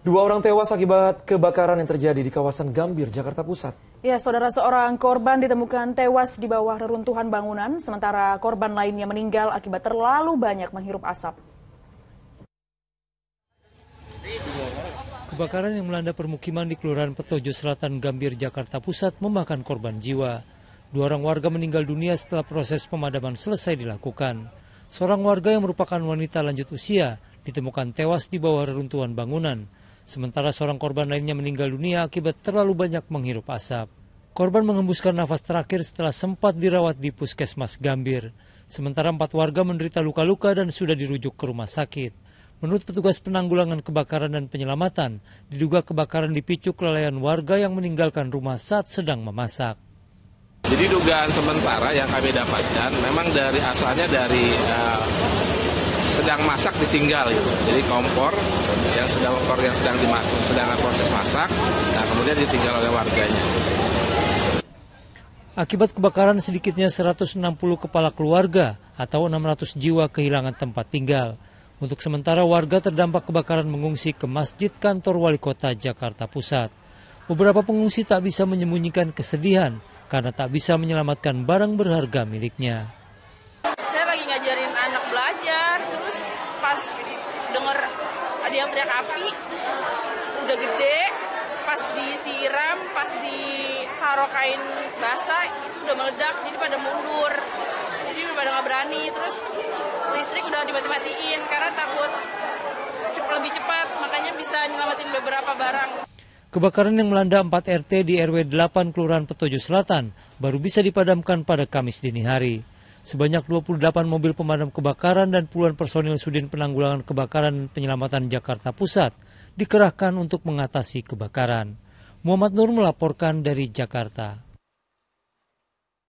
Dua orang tewas akibat kebakaran yang terjadi di kawasan Gambir, Jakarta Pusat. Ya, saudara seorang korban ditemukan tewas di bawah reruntuhan bangunan, sementara korban lainnya meninggal akibat terlalu banyak menghirup asap. Kebakaran yang melanda permukiman di Kelurahan Petojo Selatan Gambir, Jakarta Pusat memakan korban jiwa. Dua orang warga meninggal dunia setelah proses pemadaman selesai dilakukan. Seorang warga yang merupakan wanita lanjut usia ditemukan tewas di bawah reruntuhan bangunan Sementara seorang korban lainnya meninggal dunia akibat terlalu banyak menghirup asap. Korban menghembuskan nafas terakhir setelah sempat dirawat di puskesmas Gambir. Sementara empat warga menderita luka-luka dan sudah dirujuk ke rumah sakit. Menurut petugas penanggulangan kebakaran dan penyelamatan, diduga kebakaran dipicu kelalaian warga yang meninggalkan rumah saat sedang memasak. Jadi dugaan sementara yang kami dapatkan memang dari asalnya dari uh, sedang masak ditinggal gitu. Jadi kompor yang sedang kompor yang sedang dimasak, sedang proses masak, nah kemudian ditinggal oleh warganya. Akibat kebakaran sedikitnya 160 kepala keluarga atau 600 jiwa kehilangan tempat tinggal. Untuk sementara warga terdampak kebakaran mengungsi ke masjid kantor wali kota Jakarta Pusat. Beberapa pengungsi tak bisa menyembunyikan kesedihan karena tak bisa menyelamatkan barang berharga miliknya. pas denger yang teriak api udah gede pas disiram pas ditaruh kain basah itu udah meledak jadi pada mundur jadi udah pada nggak berani terus listrik udah dimati-matiin karena takut cepat lebih cepat makanya bisa nyelamatin beberapa barang Kebakaran yang melanda 4 RT di RW 8 Kelurahan Petojo Selatan baru bisa dipadamkan pada Kamis dini hari. Sebanyak 28 mobil pemadam kebakaran dan puluhan personil Sudin Penanggulangan Kebakaran Penyelamatan Jakarta Pusat dikerahkan untuk mengatasi kebakaran. Muhammad Nur melaporkan dari Jakarta.